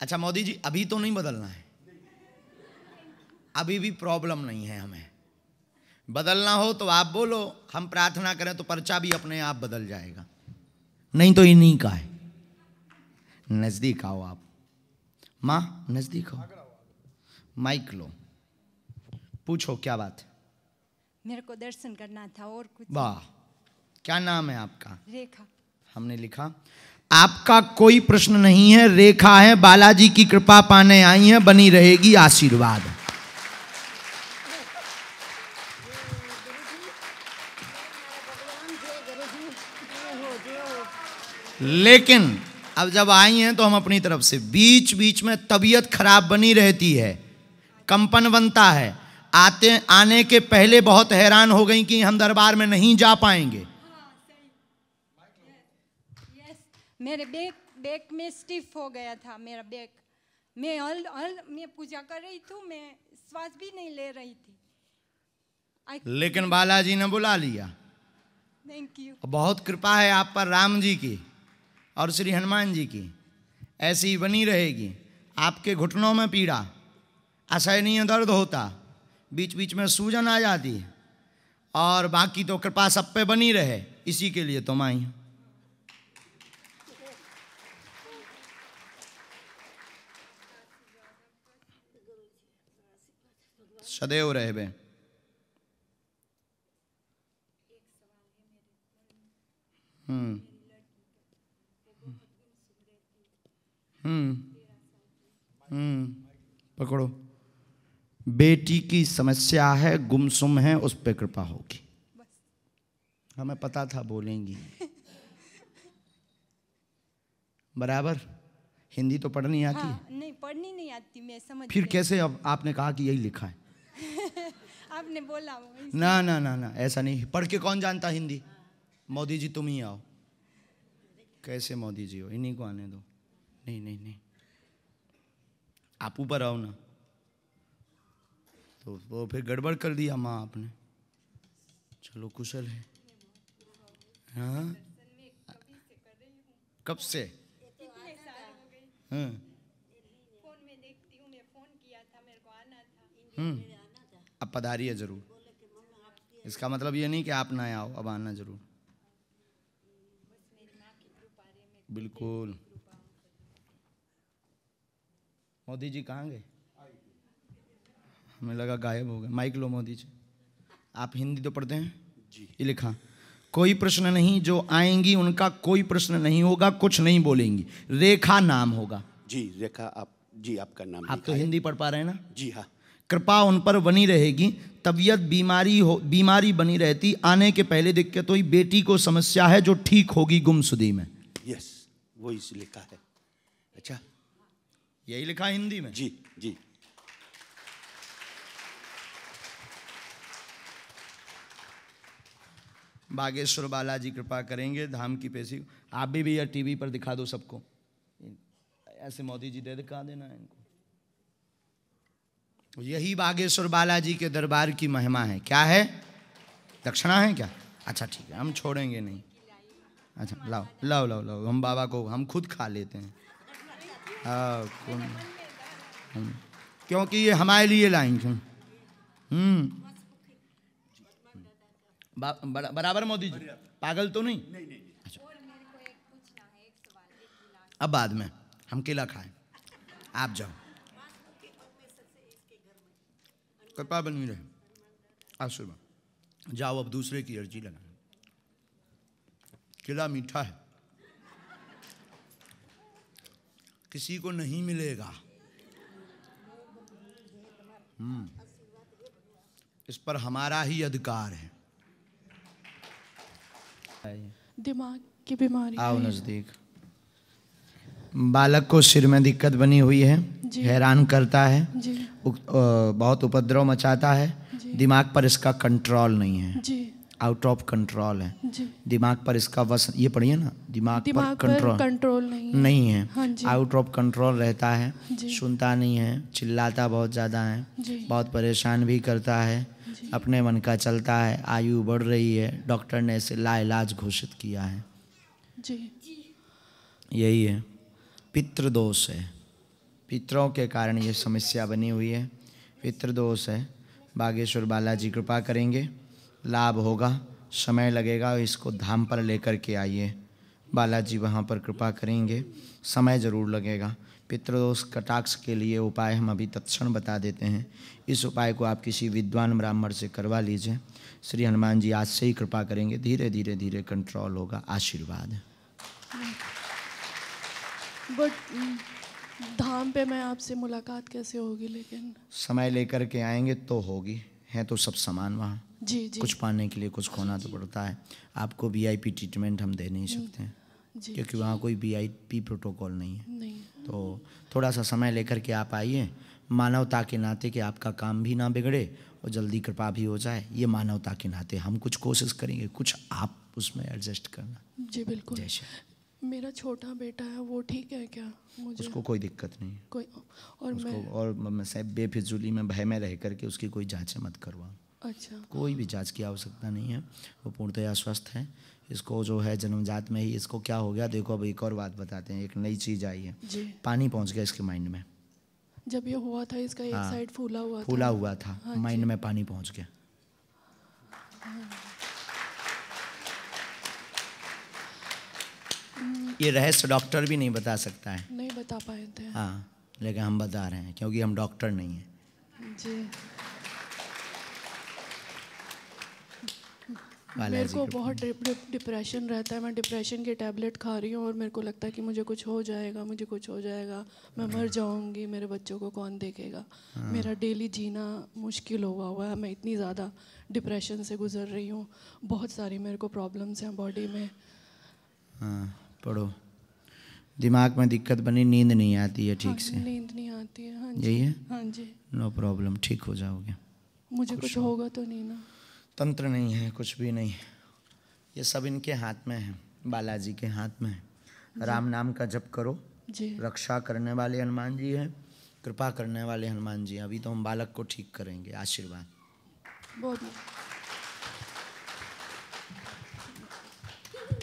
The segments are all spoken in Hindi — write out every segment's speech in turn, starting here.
अच्छा मोदी जी अभी तो नहीं बदलना है अभी भी प्रॉब्लम नहीं है हमें बदलना हो तो आप बोलो हम प्रार्थना करें तो पर्चा भी अपने आप बदल जाएगा नहीं तो इन्हीं का है नज़दीक आओ आप माँ नज़दीक आओ माइक लो पूछो क्या बात है मेरे को दर्शन करना था और कुछ वाह क्या नाम है आपका रेखा हमने लिखा आपका कोई प्रश्न नहीं है रेखा है बालाजी की कृपा पाने आई है बनी रहेगी आशीर्वाद लेकिन अब जब आई हैं तो हम अपनी तरफ से बीच बीच में तबीयत खराब बनी रहती है कंपन बनता है आते आने के पहले बहुत हैरान हो गई कि हम दरबार में नहीं जा पाएंगे मेरे बैग बैग में स्टिफ हो गया था मेरा बैग मैं अल अल मैं पूजा कर रही थी मैं श्वास भी नहीं ले रही थी I... लेकिन बालाजी ने बुला लिया थैंक यू बहुत कृपा है आप पर राम जी की और श्री हनुमान जी की ऐसी बनी रहेगी आपके घुटनों में पीड़ा असहनीय दर्द होता बीच बीच में सूजन आ जाती और बाकी तो कृपा सब पे बनी रहे इसी के लिए तो आई सदैव रह बे हम्म।, हम्म हम्म पकड़ो बेटी की समस्या है गुमसुम है उस पर कृपा होगी हमें पता था बोलेंगी बराबर हिंदी तो पढ़नी आती हाँ, नहीं पढ़नी नहीं आती मैं समझ फिर कैसे अब आपने कहा कि यही लिखा है आपने बोला ना ना ना ना ऐसा नहीं पढ़ के कौन जानता हिंदी मोदी जी तुम ही आओ कैसे मोदी जी हो इन्हीं को आने दो नहीं नहीं नहीं आप ऊपर आओ ना तो वो फिर गड़बड़ कर दिया माँ आपने चलो कुशल है हाँ कब से हम्म अब पधारिए ज़रूर इसका मतलब ये नहीं कि आप ना आओ अब आना ज़रूर बिल्कुल मोदी जी कहाँ गए हमें लगा गायब हो गए माइक लो मोदी जी आप हिंदी तो पढ़ते हैं जी ये लिखा कोई प्रश्न नहीं जो आएंगी उनका कोई प्रश्न नहीं होगा कुछ नहीं बोलेंगी रेखा नाम होगा जी रेखा आप जी आपका नाम आप तो हिंदी पढ़ पा रहे हैं ना जी हाँ कृपा उन पर बनी रहेगी तबीयत बीमारी हो बीमारी बनी रहती आने के पहले दिक्कत हुई बेटी को समस्या है जो ठीक होगी गुमसुदी में यस yes, वो इस लिखा है अच्छा यही लिखा हिंदी में जी जी बागेश्वर बालाजी कृपा करेंगे धाम की पेशी आप भी भैया टीवी पर दिखा दो सबको ऐसे मोदी जी दे दिखा देना इनको यही बागेश्वर बालाजी के दरबार की महिमा है क्या है दक्षिणा है क्या अच्छा ठीक है हम छोड़ेंगे नहीं अच्छा लाओ लाओ लाओ लाओ हम बाबा को हम खुद खा लेते हैं आ, क्योंकि ये हमारे लिए लाएंगे हम्म बराबर मोदी जी पागल तो नहीं, नहीं। अच्छा अब बाद में हम केला खाएं आप जाओ कृपा बनी रहे आशीर्वाद जाओ अब दूसरे की अर्जी लगाना किला मीठा है किसी को नहीं मिलेगा हम्म इस पर हमारा ही अधिकार है दिमाग की बीमारी आओ नजदीक बालक को सिर में दिक्कत बनी हुई है हैरान करता है बहुत उपद्रव मचाता है दिमाग पर इसका कंट्रोल नहीं है आउट ऑफ कंट्रोल है दिमाग पर इसका वस ये पढ़िए ना दिमाग, दिमाग पर कंट्रोल कंट्रोल नहीं, नहीं है आउट ऑफ कंट्रोल रहता है सुनता नहीं है चिल्लाता बहुत ज़्यादा है बहुत परेशान भी करता है अपने मन का चलता है आयु बढ़ रही है डॉक्टर ने इसे लाइलाज घोषित किया है जी यही है पितृदोष है पितरों के कारण ये समस्या बनी हुई है पितृदोष है बागेश्वर बालाजी कृपा करेंगे लाभ होगा समय लगेगा इसको धाम पर लेकर के आइए बालाजी वहाँ पर कृपा करेंगे समय ज़रूर लगेगा पितृदोष कटाक्ष के लिए उपाय हम अभी तत्क्षण बता देते हैं इस उपाय को आप किसी विद्वान ब्राह्मण से करवा लीजिए श्री हनुमान जी आज से ही कृपा करेंगे धीरे धीरे धीरे कंट्रोल होगा आशीर्वाद बट mm, धाम पे मैं आपसे मुलाकात कैसे होगी लेकिन समय लेकर के आएंगे तो होगी है तो सब समान वहाँ जी जी कुछ पाने के लिए कुछ खोना तो पड़ता है आपको वीआईपी ट्रीटमेंट हम दे नहीं सकते हैं क्योंकि वहाँ कोई वीआईपी प्रोटोकॉल नहीं है नहीं। तो थोड़ा सा समय लेकर के आप आइए मानवता के नाते कि आपका काम भी ना बिगड़े और जल्दी कृपा भी हो जाए ये मानवता के नाते हम कुछ कोशिश करेंगे कुछ आप उसमें एडजस्ट करना जी बिल्कुल जय मेरा छोटा बेटा है वो ठीक है क्या मुझे उसको कोई दिक्कत नहीं कोई और उसको मैं और बेफिजुली में भय में रह करके उसकी कोई जाँचें मत करवा अच्छा कोई भी जांच की आवश्यकता नहीं है वो पूर्णतया स्वस्थ है इसको जो है जन्मजात में ही इसको क्या हो गया देखो अब एक और बात बताते हैं एक नई चीज़ आई है पानी पहुंच गया इसके माइंड में जब ये हुआ था इसका एक हाँ। साइड फूला हुआ फूला हुआ था हाँ माइंड में पानी पहुंच गया हाँ। ये रहस्य डॉक्टर भी नहीं बता सकता है नहीं बता पाए थे हाँ लेकिन हम बता रहे हैं क्योंकि हम डॉक्टर नहीं हैं जी मेरे को बहुत डिप्रेशन रहता है मैं डिप्रेशन के टैबलेट खा रही हूँ और मेरे को लगता है कि मुझे कुछ हो जाएगा मुझे कुछ हो जाएगा मैं मर हाँ। जाऊँगी मेरे बच्चों को कौन देखेगा हाँ। मेरा डेली जीना मुश्किल हुआ हुआ है मैं इतनी ज़्यादा डिप्रेशन से गुजर रही हूँ बहुत सारी मेरे को प्रॉब्लम्स हैं बॉडी में हाँ। पढ़ो दिमाग में दिक्कत बनी नींद नहीं आती है ठीक हाँ से नींद नहीं आती है हाँ जी यही है हाँ जी नो प्रॉब्लम ठीक हो जाओगे मुझे कुछ होगा तो नहीं ना तंत्र नहीं है कुछ भी नहीं ये सब इनके हाथ में है बालाजी के हाथ में है राम नाम का जप करो जी रक्षा करने वाले हनुमान जी हैं कृपा करने वाले हनुमान जी अभी तो हम बालक को ठीक करेंगे आशीर्वाद बहुत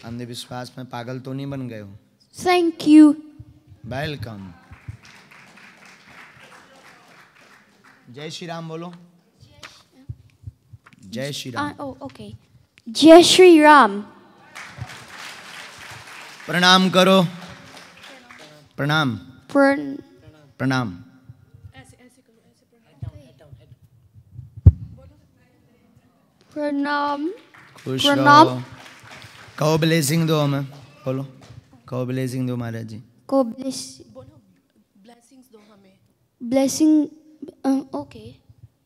अंधविश्वास में पागल तो नहीं बन गए हो थैंक यू वेलकम जय श्री राम बोलो जय Shri Ram okay uh, oh, जय श्री राम प्रणाम करो प्रणाम प्रणाम प्रणाम खुश प्रणाम Qual do homem? Polo? Qual do Maharaj? Qual o blessing do homem? Blessing. Uh, ok.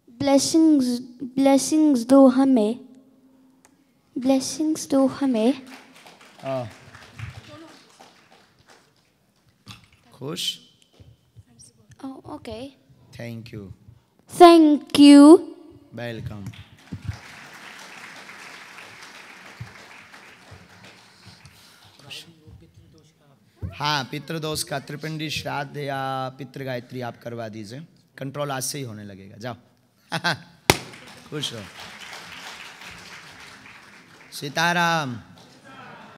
Blessings, blessings do Hame. Blessings do Hame. Ah. Kush? Oh, okay. Thank you. Thank you. Welcome. हाँ पितृदोष का त्रिपिंडी श्राद्ध या पितृ गायत्री आप करवा दीजिए कंट्रोल आज से ही होने लगेगा जाओ खुश हो सीताराम